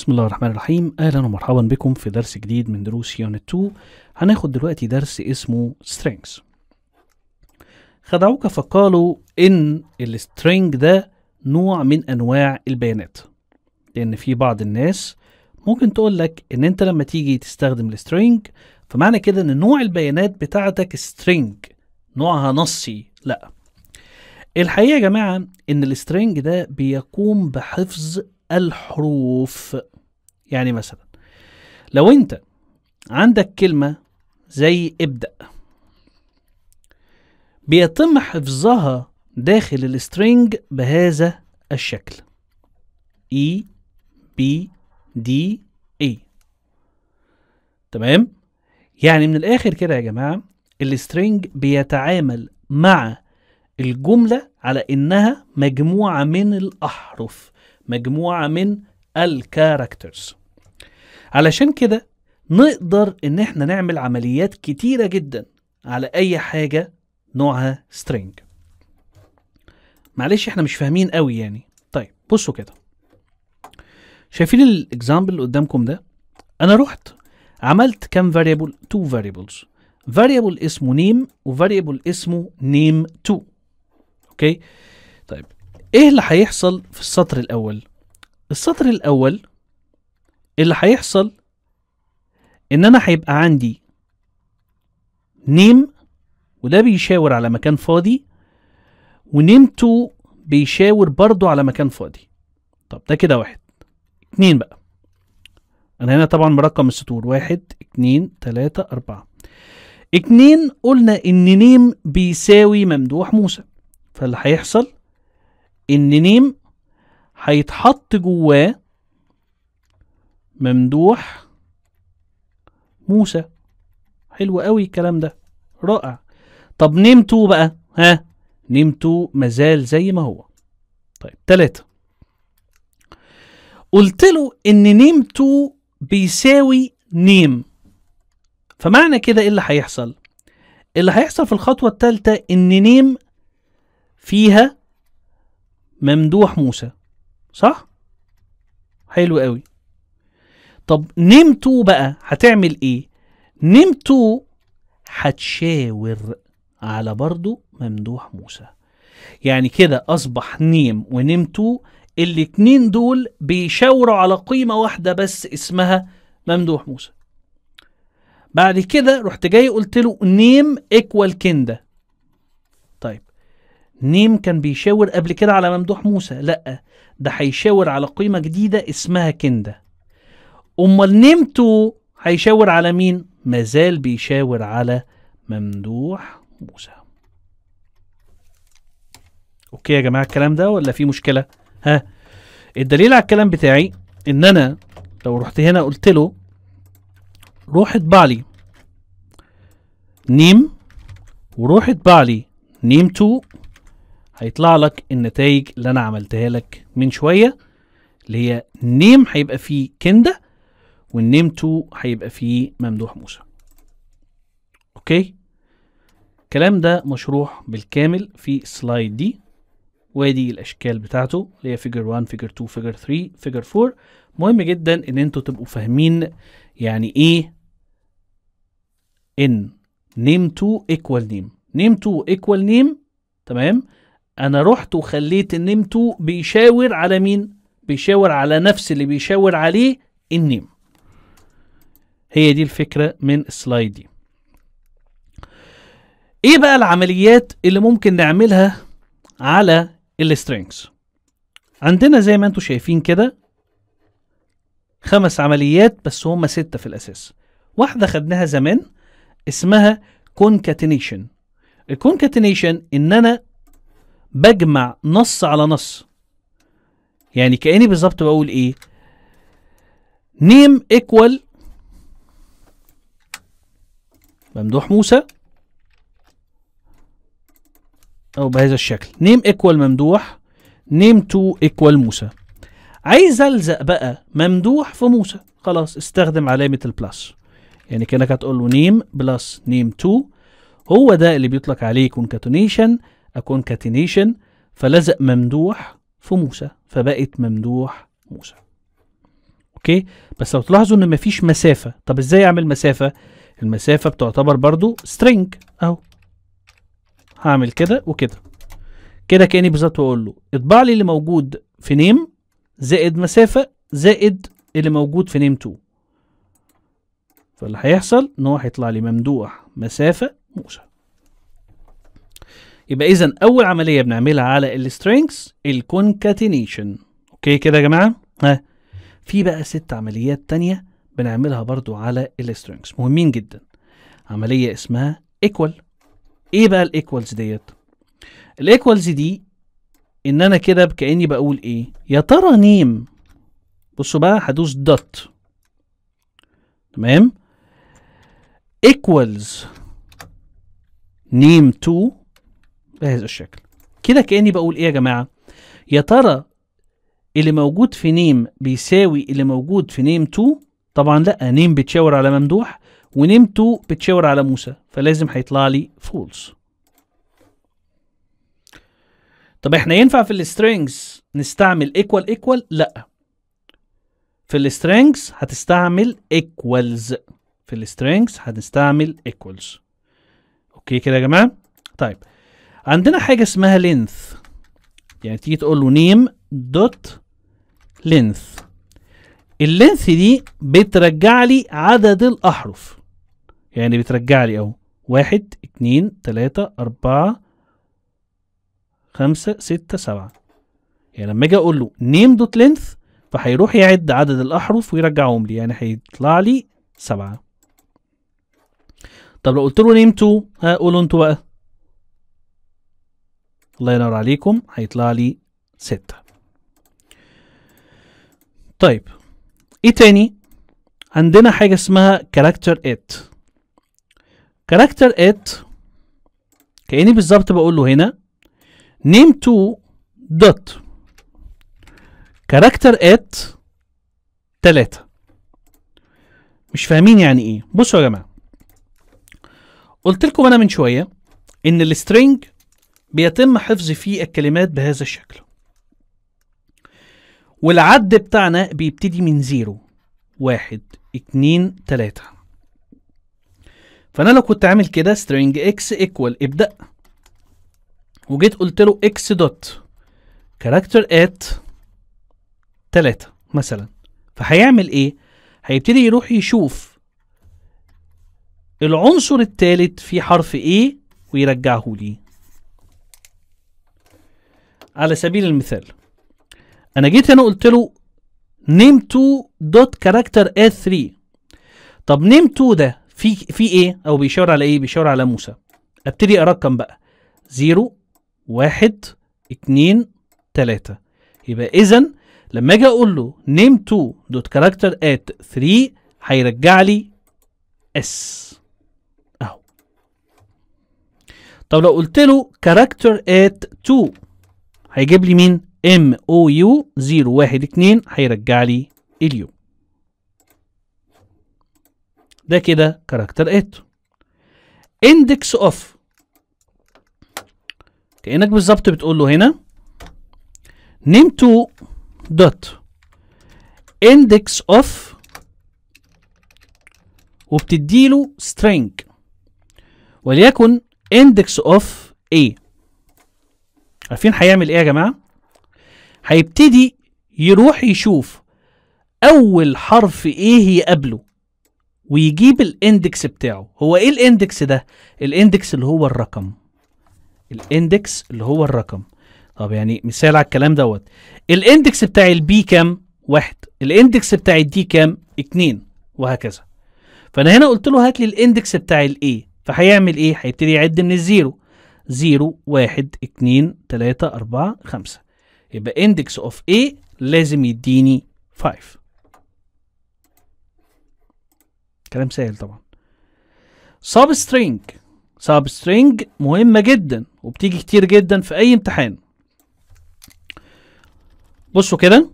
بسم الله الرحمن الرحيم اهلا ومرحبا بكم في درس جديد من دروس يونت 2 هناخد دلوقتي درس اسمه سترينجز خدعوك فقالوا ان السترينج ده نوع من انواع البيانات لان في بعض الناس ممكن تقول لك ان انت لما تيجي تستخدم السترينج فمعنى كده ان نوع البيانات بتاعتك سترينج نوعها نصي لا الحقيقه يا جماعه ان السترينج ده بيقوم بحفظ الحروف يعني مثلا لو انت عندك كلمة زي ابدأ بيتم حفظها داخل السترينج بهذا الشكل E B D A e. تمام يعني من الآخر كده يا جماعة السترينج بيتعامل مع الجملة على إنها مجموعة من الأحرف مجموعة من الكاركترز علشان كده نقدر ان احنا نعمل عمليات كتيرة جدا على اي حاجة نوعها string معلش احنا مش فاهمين قوي يعني طيب بصوا كده شايفين الاكزامبل اللي قدامكم ده انا رحت عملت كام فاريبل تو فاريبلز فاريبل اسمه نيم وفاريبل اسمه نيم 2 اوكي طيب ايه اللي هيحصل في السطر الاول السطر الاول اللي هيحصل ان انا هيبقى عندي نيم وده بيشاور على مكان فاضي ونيم بيشاور برضو على مكان فاضي طب ده كده واحد اتنين بقى انا هنا طبعا مرقم السطور واحد اتنين تلاتة اربعة اتنين قلنا ان نيم بيساوي ممدوح موسى فاللي هيحصل ان نيم هيتحط جواه ممدوح موسى حلو قوي الكلام ده رائع طب نيم 2 بقى ها نيم 2 مازال زي ما هو طيب تلاتة قلت له ان نيم 2 بيساوي نيم فمعنى كده ايه اللي هيحصل اللي هيحصل في الخطوة التالتة ان نيم فيها ممدوح موسى صح حلو قوي طب نمتو بقى هتعمل ايه نمتو هتشاور على برضه ممدوح موسى يعني كده اصبح نيم ونمتو الاتنين دول بيشاوروا على قيمة واحدة بس اسمها ممدوح موسى بعد كده رحت جاي قلت له نيم ايكوال كندا نيم كان بيشاور قبل كده على ممدوح موسى لا ده هيشاور على قيمة جديدة اسمها كندة أمال نيمتو هيشاور على مين مازال بيشاور على ممدوح موسى اوكي يا جماعة الكلام ده ولا في مشكلة ها الدليل على الكلام بتاعي ان انا لو رحت هنا قلت له روح اطبع لي نيم وروح اطبع لي نيم 2 هيطلع لك النتائج اللي انا عملتها لك من شويه اللي هي نيم هيبقى فيه كنده والنيم 2 هيبقى فيه ممدوح موسى اوكي الكلام ده مشروح بالكامل في السلايد دي وادي الاشكال بتاعته اللي هي فيجر 1 فيجر 2 فيجر 3 فيجر 4 مهم جدا ان انتوا تبقوا فاهمين يعني ايه ان نيم 2 ايكوال نيم نيم 2 ايكوال نيم تمام انا رحت وخليت النمتو بيشاور على مين بيشاور على نفس اللي بيشاور عليه النيم هي دي الفكره من السلايد دي ايه بقى العمليات اللي ممكن نعملها على السترينجز عندنا زي ما انتم شايفين كده خمس عمليات بس هم ستة في الأساس واحدة خدناها زمان اسمها كونكاتينيشن الكونكاتينيشن إن أنا بجمع نص على نص يعني كأني بالظبط بقول ايه نيم ايكوال ممدوح موسى او بهذا الشكل نيم ايكوال ممدوح نيم تو ايكوال موسى عايز الزق بقى ممدوح في موسى خلاص استخدم علامه البلس يعني كانك هتقول له نيم بلس نيم تو هو ده اللي بيطلق عليه كونكاتونيشن concatenation فلزق ممدوح في موسى فبقت ممدوح موسى اوكي بس لو تلاحظوا ان مفيش مسافه طب ازاي اعمل مسافه المسافه بتعتبر برضو سترينج اهو هعمل كده وكده كده كاني بالظبط بقول له اطبع لي اللي موجود في نيم زائد مسافه زائد اللي موجود في نيم 2 فاللي هيحصل ان هو هيطلع لي ممدوح مسافه موسى يبقى اذا اول عمليه بنعملها على السترينجز الكونكاتينيشن اوكي كده يا جماعه ها في بقى ست عمليات تانية بنعملها برضو على السترينجز مهمين جدا عمليه اسمها ايكوال ايه بقى الايكوالز ديت الايكوالز دي ان انا كده كاني بقول ايه يا ترى نيم بصوا بقى هدوس دوت تمام ايكوالز name 2 بهذا الشكل كده كأني بقول إيه يا جماعة يا ترى اللي موجود في نيم بيساوي اللي موجود في نيم 2 طبعا لا نيم بتشاور على ممدوح ونيم 2 بتشاور على موسى فلازم هيطلع لي فولس طب احنا ينفع في السترينجز نستعمل ايكوال ايكوال لا في السترينجز هتستعمل ايكوالز في السترينجز هنستعمل ايكوالز اوكي كده يا جماعه طيب عندنا حاجه اسمها لينث يعني تيجي تقول له نيم دوت لينث اللينث دي بترجع لي عدد الاحرف يعني بترجع لي اهو واحد اتنين تلاتة اربعة خمسة ستة سبعة يعني لما اجي اقول له نيم دوت لينث فهيروح يعد عدد الاحرف ويرجعهم لي يعني هيطلع لي سبعة طب لو قلت له نيم تو قولوا انتوا بقى الله ينور عليكم هيطلع لي ستة طيب ايه تاني عندنا حاجة اسمها كاركتر ات كاركتر ات كأني بالظبط بقول له هنا نيم تو دوت كاركتر ات تلاتة مش فاهمين يعني ايه بصوا يا جماعة قلت لكم انا من شوية ان السترينج بيتم حفظ فيه الكلمات بهذا الشكل والعد بتاعنا بيبتدي من زيرو واحد اتنين تلاتة فأنا لو كنت عامل كده string x equal ابدأ وجيت قلت له x dot character at تلاتة مثلا فهيعمل ايه؟ هيبتدي يروح يشوف العنصر التالت في حرف A ويرجعه لي على سبيل المثال انا جيت هنا قلت له نيم 2 دوت كاركتر اي 3 طب نيم 2 ده في في ايه او بيشاور على ايه بيشاور على موسى ابتدي ارقم بقى 0 1 2 3 يبقى اذا لما اجي اقول له نيم 2 دوت كاركتر ات 3 هيرجع لي اس اهو طب لو قلت له كاركتر ات 2 هيجيب لي مين ام او يو 0 1 2 هيرجع لي اليو ده كده كاركتر 8 اندكس اوف كانك بالظبط بتقول له هنا نيم 2 دوت اندكس اوف وبتديله string وليكن اندكس اوف A عارفين هيعمل ايه يا جماعه هيبتدي يروح يشوف اول حرف ايه يقابله ويجيب الاندكس بتاعه هو ايه الاندكس ده الاندكس اللي هو الرقم الاندكس اللي هو الرقم طب يعني مثال على الكلام دوت الاندكس بتاع البي كام واحد الاندكس بتاع الدي كام اتنين وهكذا فانا هنا قلت له هات لي الاندكس بتاع الاي فهيعمل ايه هيبتدي يعد من الزيرو 0 1 2 3 4 5 يبقى اندكس اوف A لازم يديني 5 كلام سهل طبعا سب سترينج سب سترينج مهمة جدا وبتيجي كتير جدا في أي امتحان بصوا كده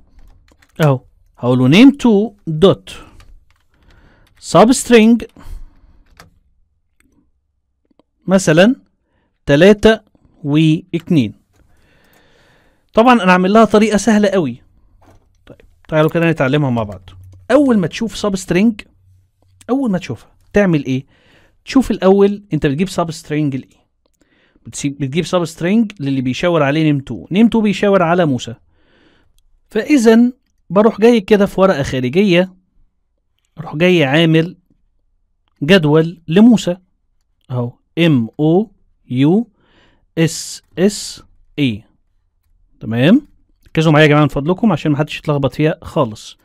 أهو هقول له name to dot sub مثلا 3 و2 طبعا انا عامل لها طريقه سهله قوي طيب تعالوا كده نتعلمها مع بعض اول ما تشوف سب سترينج اول ما تشوفها تعمل ايه تشوف الاول انت بتجيب سب سترينج لايه بتجيب سب سترينج للي بيشاور عليه نيم 2 نيم 2 بيشاور على موسى فاذا بروح جاي كده في ورقه خارجيه اروح جاي عامل جدول لموسى اهو ام او يو اس اس اي تمام ركزوا معايا يا جماعه من فضلكم عشان محدش يتلخبط فيها خالص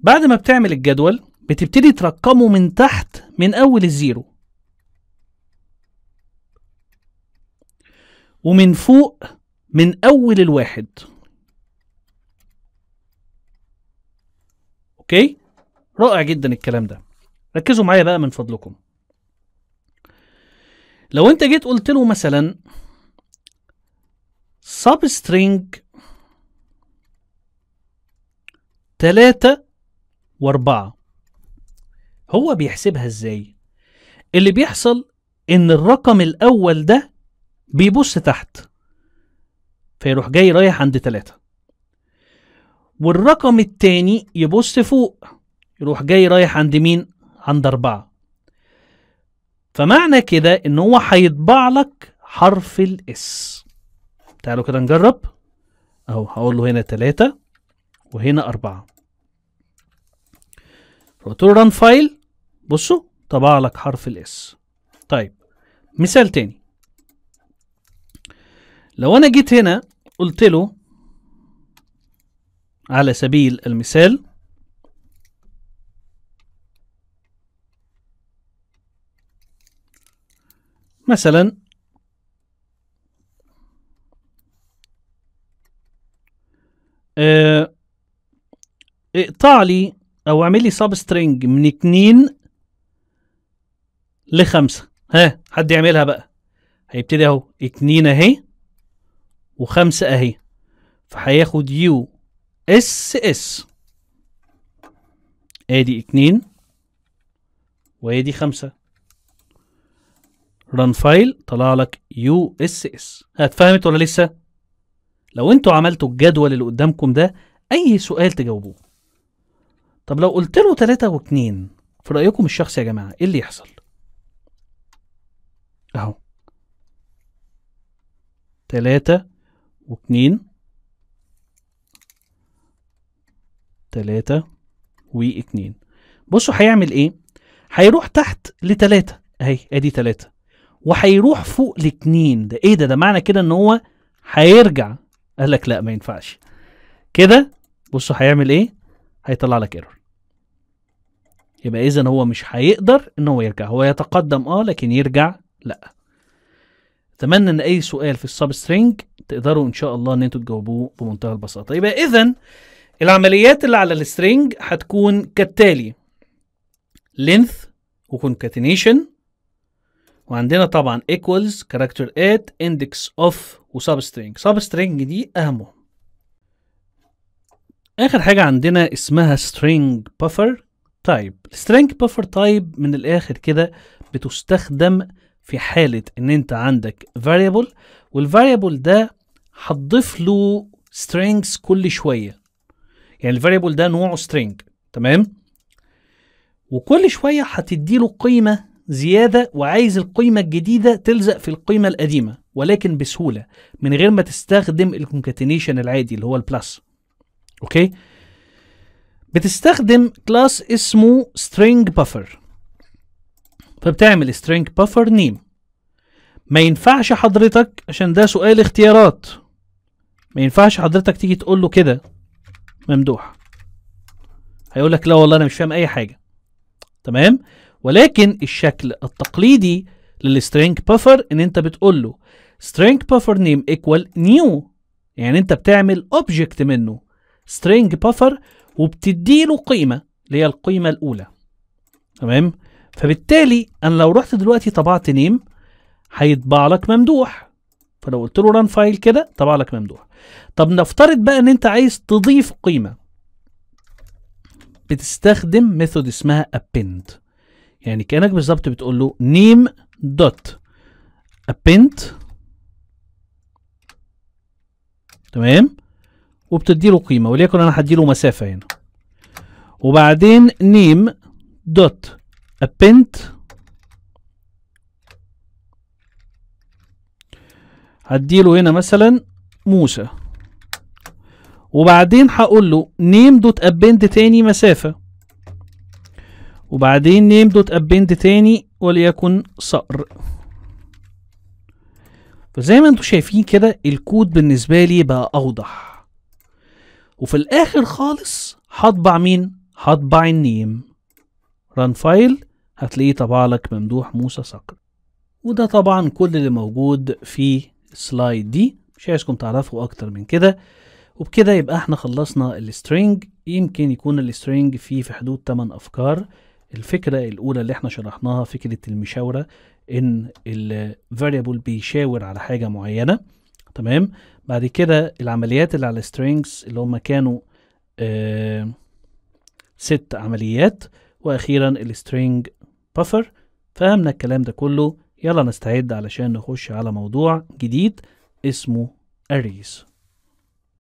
بعد ما بتعمل الجدول بتبتدي ترقمه من تحت من اول الزيرو ومن فوق من اول الواحد اوكي رائع جدا الكلام ده ركزوا معايا بقى من فضلكم لو انت جيت قلت له مثلا سب سترينج 3 و4 هو بيحسبها ازاي اللي بيحصل ان الرقم الاول ده بيبص تحت فيروح جاي رايح عند 3 والرقم الثاني يبص فوق يروح جاي رايح عند مين عند 4 فمعنى كده ان هو هيطبع لك حرف الاس تعالوا كده نجرب اهو هقول له هنا تلاتة وهنا أربعة قلت له ران فايل بصوا طبع لك حرف الاس طيب مثال تاني لو انا جيت هنا قلت له على سبيل المثال مثلا آه، اقطع لي او اعمل لي سب سترينج من اتنين لخمسة ها حد يعملها بقى هيبتدي اهو اتنين اهي وخمسة اهي فهياخد يو اس اس ادي اتنين وادي خمسة run فايل طلع لك يو اس اس هتفهمت ولا لسه لو انتوا عملتوا الجدول اللي قدامكم ده اي سؤال تجاوبوه طب لو قلت له 3 و2 في رايكم الشخصي يا جماعه ايه اللي يحصل اهو 3 و2 3 و2 بصوا هيعمل ايه هيروح تحت لتلاتة اهي ادي تلاتة وهيروح فوق الاتنين ده ايه ده ده معنى كده ان هو هيرجع قال لك لا ما ينفعش كده بصوا هيعمل ايه هيطلع لك ايرور يبقى اذا هو مش هيقدر ان هو يرجع هو يتقدم اه لكن يرجع لا اتمنى ان اي سؤال في السب سترينج تقدروا ان شاء الله ان انتوا تجاوبوه بمنتهى البساطه يبقى اذا العمليات اللي على السترينج هتكون كالتالي length وكونكاتينيشن وعندنا طبعا equals character at index of و substring substring دي أهمهم آخر حاجة عندنا اسمها string buffer type string buffer type من الآخر كده بتستخدم في حالة إن أنت عندك variable والvariable ده هتضيف له strings كل شوية يعني الvariable ده نوعه string تمام وكل شوية هتدي له قيمة زيادة وعايز القيمة الجديدة تلزق في القيمة القديمة ولكن بسهولة من غير ما تستخدم الكونكاتينيشن العادي اللي هو البلس اوكي بتستخدم كلاس اسمه string buffer فبتعمل string buffer name ما ينفعش حضرتك عشان ده سؤال اختيارات ما ينفعش حضرتك تيجي تقول له كده ممدوح هيقول لك لا والله انا مش فاهم اي حاجه تمام ولكن الشكل التقليدي للسترينج بافر ان انت بتقول له string buffer name equal new يعني انت بتعمل object منه string buffer وبتديله قيمه اللي هي القيمه الاولى تمام فبالتالي انا لو رحت دلوقتي طبعت نيم هيطبع لك ممدوح فلو قلت له ران فايل كده طبع لك ممدوح طب نفترض بقى ان انت عايز تضيف قيمه بتستخدم ميثود اسمها append يعني كانك بالظبط بتقول له نيم دوت ابنت تمام وبتدي له قيمه وليكن انا هدي له مسافه هنا وبعدين نيم دوت هدي هديله هنا مثلا موسى وبعدين هقول له نيم دوت ابند تاني مسافه وبعدين نيم دوت ابند تاني وليكن صقر فزي ما انتم شايفين كده الكود بالنسبة لي بقى أوضح وفي الآخر خالص هطبع مين؟ هطبع النيم ران فايل هتلاقيه طبع لك ممدوح موسى صقر وده طبعا كل اللي موجود في السلايد دي مش عايزكم تعرفوا أكتر من كده وبكده يبقى احنا خلصنا السترينج يمكن يكون السترينج فيه في حدود 8 أفكار الفكرة الأولى اللي احنا شرحناها فكرة المشاورة إن الـ variable بيشاور على حاجة معينة تمام بعد كده العمليات اللي على strings اللي هم كانوا آه ست عمليات وأخيرا الـ string buffer فهمنا الكلام ده كله يلا نستعد علشان نخش على موضوع جديد اسمه arrays